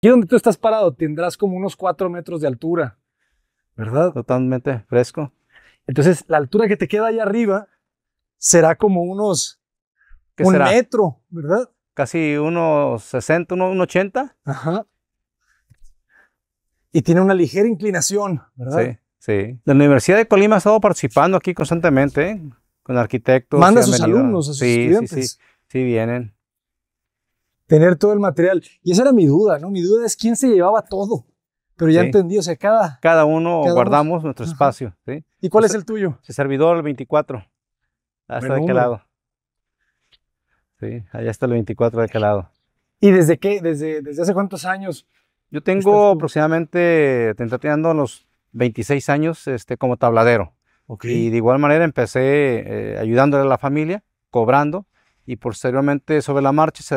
Aquí donde tú estás parado tendrás como unos 4 metros de altura, ¿verdad? Totalmente fresco. Entonces, la altura que te queda allá arriba será como unos un metro, ¿verdad? Casi unos 60, unos 80. Ajá. Y tiene una ligera inclinación, ¿verdad? Sí, sí. La Universidad de Colima ha estado participando aquí constantemente ¿eh? con arquitectos. Manda a sus alumnos, a sus estudiantes. Sí, sí, sí, vienen tener todo el material. Y esa era mi duda, ¿no? Mi duda es quién se llevaba todo. Pero ya entendí, o sea, cada... Cada uno guardamos nuestro espacio. ¿sí? ¿Y cuál pues es el tuyo? El servidor, el 24. Hasta de qué lado. Sí, allá está el 24 de qué lado. ¿Y desde qué? ¿Desde, desde hace cuántos años? Yo tengo aproximadamente, te los 26 años este, como tabladero. Y de igual manera empecé eh, ayudándole a la familia, cobrando, y posteriormente sobre la marcha se da